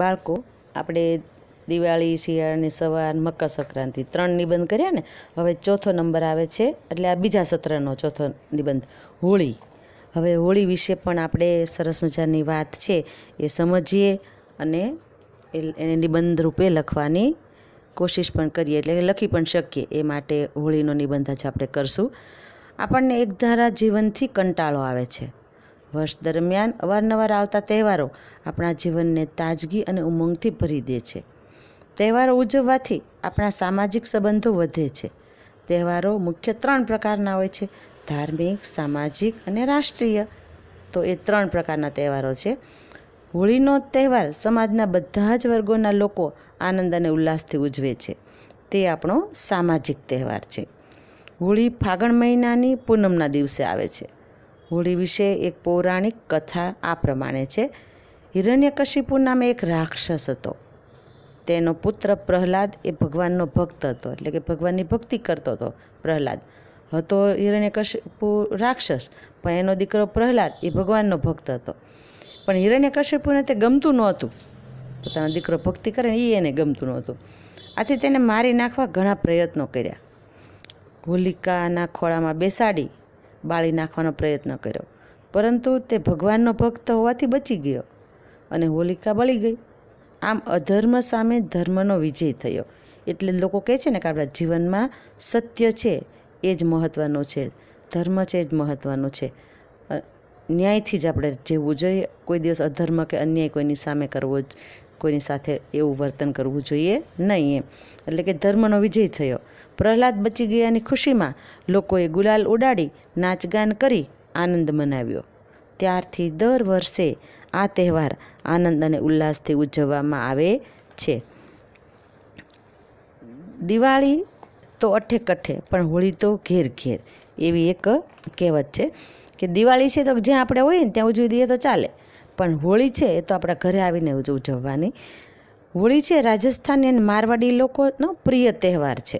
બાળકો આપણે દિવાળી શિયાળની સવાર મકર સંક્રાંતિ ત્રણ નિબંધ કર્યા ને હવે ચોથો નંબર આવે છે એટલે આ બીજા સત્રનો ચોથો નિબંધ હોળી હવે હોળી વિશે પણ આપણે સરસ મજાની વાત છે એ સમજીએ અને એને નિબંધ રૂપે લખવાની કોશિશ પણ કરીએ એટલે લખી પણ શકીએ એ માટે હોળીનો નિબંધ જ આપણે કરશું આપણને એક ધારા જીવનથી કંટાળો આવે છે વર્ષ દરમિયાન અવારનવાર આવતા તહેવારો આપણા જીવનને તાજગી અને ઉમંગથી ભરી દે છે તહેવારો ઉજવવાથી આપણા સામાજિક સંબંધો વધે છે તહેવારો મુખ્ય ત્રણ પ્રકારના હોય છે ધાર્મિક સામાજિક અને રાષ્ટ્રીય તો એ ત્રણ પ્રકારના તહેવારો છે હોળીનો તહેવાર સમાજના બધા જ વર્ગોના લોકો આનંદ અને ઉલ્લાસથી ઉજવે છે તે આપણો સામાજિક તહેવાર છે હોળી ફાગણ મહિનાની પૂનમના દિવસે આવે છે હોળી વિશે એક પૌરાણિક કથા આ પ્રમાણે છે હિરણ્યકશિપુ નામે એક રાક્ષસ હતો તેનો પુત્ર પ્રહલાદ એ ભગવાનનો ભક્ત હતો એટલે કે ભગવાનની ભક્તિ કરતો હતો પ્રહલાદ હતો હિરણ્યકશિપુ રાક્ષસ પણ એનો દીકરો પ્રહલાદ એ ભગવાનનો ભક્ત હતો પણ હિરણ્યકશિપુને તે ગમતું નહોતું પોતાનો દીકરો ભક્તિ કરે ને એ એને ગમતું નહોતું આથી તેને મારી નાખવા ઘણા પ્રયત્નો કર્યા હોલિકાના ખોળામાં બેસાડી બાળી નાખવાનો પ્રયત્ન કર્યો પરંતુ તે ભગવાનનો ભક્ત હોવાથી બચી ગયો અને હોલિકા બળી ગઈ આમ અધર્મ સામે ધર્મનો વિજય થયો એટલે લોકો કહે છે ને કે આપણા જીવનમાં સત્ય છે એ જ મહત્ત્વનું છે ધર્મ છે એ જ મહત્ત્વનું છે ન્યાયથી જ આપણે જીવવું જોઈએ કોઈ દિવસ અધર્મ કે અન્યાય કોઈની સામે કરવો કોઈની સાથે એવું વર્તન કરવું જોઈએ નહીં એમ એટલે કે ધર્મનો વિજય થયો પ્રહલાદ બચી ગયાની ખુશીમાં લોકોએ ગુલાલ ઉડાડી નાચગાન કરી આનંદ મનાવ્યો ત્યારથી દર વર્ષે આ તહેવાર આનંદ અને ઉલ્લાસથી ઉજવવામાં આવે છે દિવાળી તો અઠે કઠે પણ હોળી તો ઘેર ઘેર એવી એક કહેવત છે કે દિવાળી છે તો જ્યાં આપણે હોઈએ ને ત્યાં ઉજવી દઈએ તો ચાલે પણ હોળી છે એ તો આપણા ઘરે આવીને જ ઉજવવાની હોળી છે રાજસ્થાની અને મારવાડી લોકોનો પ્રિય તહેવાર છે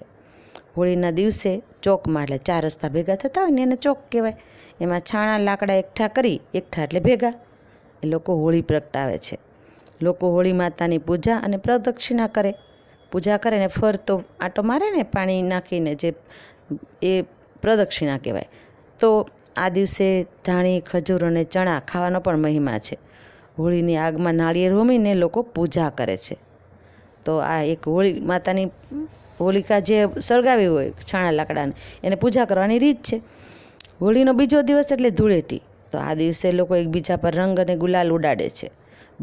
હોળીના દિવસે ચોકમાં એટલે ચાર રસ્તા ભેગા થતા હોય ને એને ચોક કહેવાય એમાં છાણા લાકડા એકઠા કરી એકઠા એટલે ભેગા એ લોકો હોળી પ્રગટાવે છે લોકો હોળી માતાની પૂજા અને પ્રદક્ષિણા કરે પૂજા કરે ને ફરતો આંટો મારે ને પાણી નાખીને જે એ પ્રદક્ષિણા કહેવાય તો આ દિવસે ધાણી ખજૂર અને ચણા ખાવાનો પણ મહિમા છે હોળીની આગમાં નાળિયેર હોમીને લોકો પૂજા કરે છે તો આ એક હોળી માતાની હોલિકા જે સળગાવી હોય છાણા લાકડાને એને પૂજા કરવાની રીત છે હોળીનો બીજો દિવસ એટલે ધૂળેટી તો આ દિવસે લોકો એકબીજા પર રંગ અને ગુલાલ ઉડાડે છે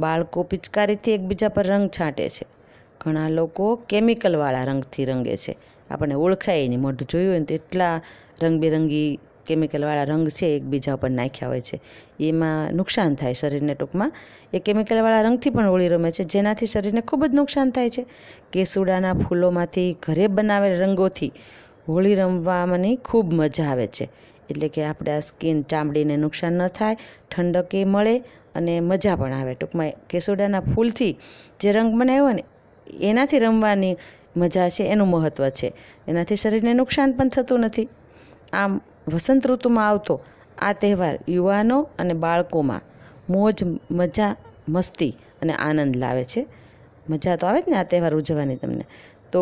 બાળકો પિચકારીથી એકબીજા પર રંગ છાંટે છે ઘણા લોકો કેમિકલવાળા રંગથી રંગે છે આપણને ઓળખાય નહીં મોઢું જોયું હોય ને તો એટલા રંગબેરંગી કેમિકલવાળા રંગ છે એકબીજા ઉપર નાખ્યા હોય છે એમાં નુકસાન થાય શરીરને ટૂંકમાં એ કેમિકલવાળા રંગથી પણ હોળી રમે છે જેનાથી શરીરને ખૂબ જ નુકસાન થાય છે કેસુડાના ફૂલોમાંથી ઘરે બનાવેલ રંગોથી હોળી રમવાની ખૂબ મજા આવે છે એટલે કે આપણે આ સ્કિન ચામડીને નુકસાન ન થાય ઠંડકે મળે અને મજા પણ આવે ટૂંકમાં કેસુડાના ફૂલથી જે રંગ બનાવ્યો ને એનાથી રમવાની મજા છે એનું મહત્ત્વ છે એનાથી શરીરને નુકસાન પણ થતું નથી આમ વસંત ઋતુમાં આવતો આ તહેવાર યુવાનો અને બાળકોમાં મોજ મજા મસ્તી અને આનંદ લાવે છે મજા તો આવે જ ને આ તહેવાર ઉજવવાની તમને તો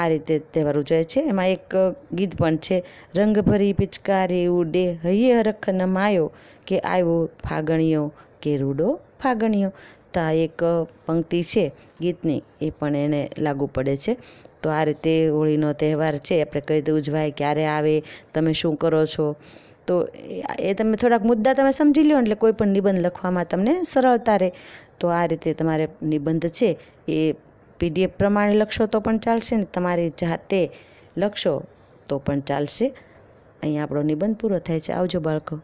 આ રીતે તહેવાર ઉજવે છે એમાં એક ગીત પણ છે રંગભરી પિચકારી ઉડે હૈયે હરખ નમાયો કે આવ્યો ફાગણીયો કે રૂડો ફાગણીયો તો આ એક પંક્તિ છે ગીતની એ પણ એને લાગુ પડે છે તો આ રીતે હોળીનો તહેવાર છે આપણે કઈ રીતે ઉજવાય ક્યારે આવે તમે શું કરો છો તો એ તમે થોડાક મુદ્દા તમે સમજી લો એટલે કોઈ પણ નિબંધ લખવામાં તમને સરળતા રહે તો આ રીતે તમારે નિબંધ છે એ પીડીએફ પ્રમાણે લખશો તો પણ ચાલશે ને તમારી જાતે લખશો તો પણ ચાલશે અહીંયા આપણો નિબંધ પૂરો થાય છે આવજો બાળકો